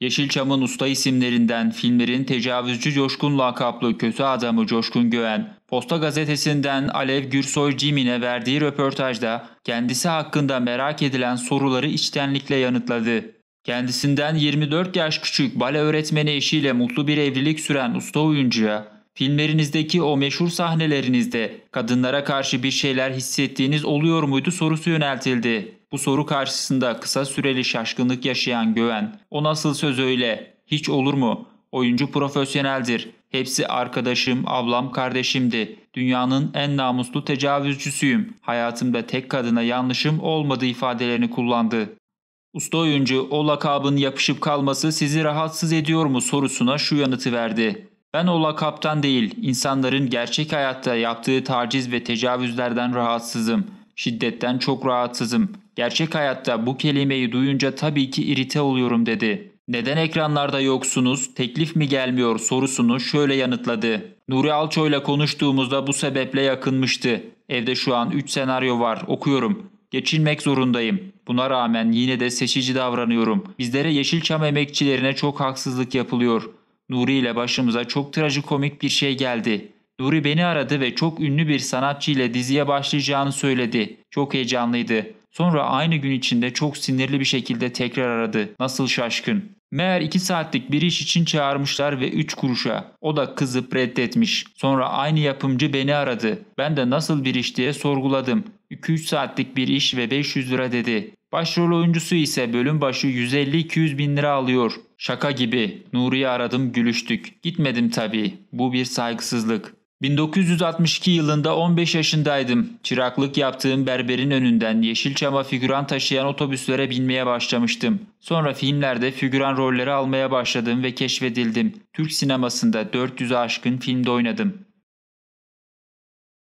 Yeşilçam'ın usta isimlerinden filmlerin tecavüzcü Coşkun lakaplı kötü adamı Coşkun Göğen, Posta gazetesinden Alev Gürsoy Cimin'e verdiği röportajda kendisi hakkında merak edilen soruları içtenlikle yanıtladı. Kendisinden 24 yaş küçük bale öğretmeni eşiyle mutlu bir evlilik süren usta oyuncuya, filmlerinizdeki o meşhur sahnelerinizde kadınlara karşı bir şeyler hissettiğiniz oluyor muydu sorusu yöneltildi. Bu soru karşısında kısa süreli şaşkınlık yaşayan Göven, o nasıl söz öyle, hiç olur mu, oyuncu profesyoneldir, hepsi arkadaşım, ablam, kardeşimdi, dünyanın en namuslu tecavüzcüsüyüm, hayatımda tek kadına yanlışım olmadı ifadelerini kullandı. Usta oyuncu o lakabın yapışıp kalması sizi rahatsız ediyor mu sorusuna şu yanıtı verdi. Ben o lakaptan değil, insanların gerçek hayatta yaptığı taciz ve tecavüzlerden rahatsızım. Şiddetten çok rahatsızım. Gerçek hayatta bu kelimeyi duyunca tabii ki irite oluyorum dedi. Neden ekranlarda yoksunuz, teklif mi gelmiyor sorusunu şöyle yanıtladı. Nuri Alço ile konuştuğumuzda bu sebeple yakınmıştı. Evde şu an 3 senaryo var, okuyorum. Geçinmek zorundayım. Buna rağmen yine de seçici davranıyorum. Bizlere Yeşilçam emekçilerine çok haksızlık yapılıyor. Nuri ile başımıza çok trajikomik bir şey geldi. Nuri beni aradı ve çok ünlü bir sanatçı ile diziye başlayacağını söyledi. Çok heyecanlıydı. Sonra aynı gün içinde çok sinirli bir şekilde tekrar aradı. Nasıl şaşkın. Meğer 2 saatlik bir iş için çağırmışlar ve 3 kuruşa. O da kızıp reddetmiş. Sonra aynı yapımcı beni aradı. Ben de nasıl bir iş diye sorguladım. 2-3 saatlik bir iş ve 500 lira dedi. Başrol oyuncusu ise bölüm başı 150-200 bin lira alıyor. Şaka gibi. Nuri'yi aradım gülüştük. Gitmedim tabii. Bu bir saygısızlık. 1962 yılında 15 yaşındaydım. Çıraklık yaptığım berberin önünden Yeşilçam'a figüran taşıyan otobüslere binmeye başlamıştım. Sonra filmlerde figüran rolleri almaya başladım ve keşfedildim. Türk sinemasında 400'ü aşkın filmde oynadım.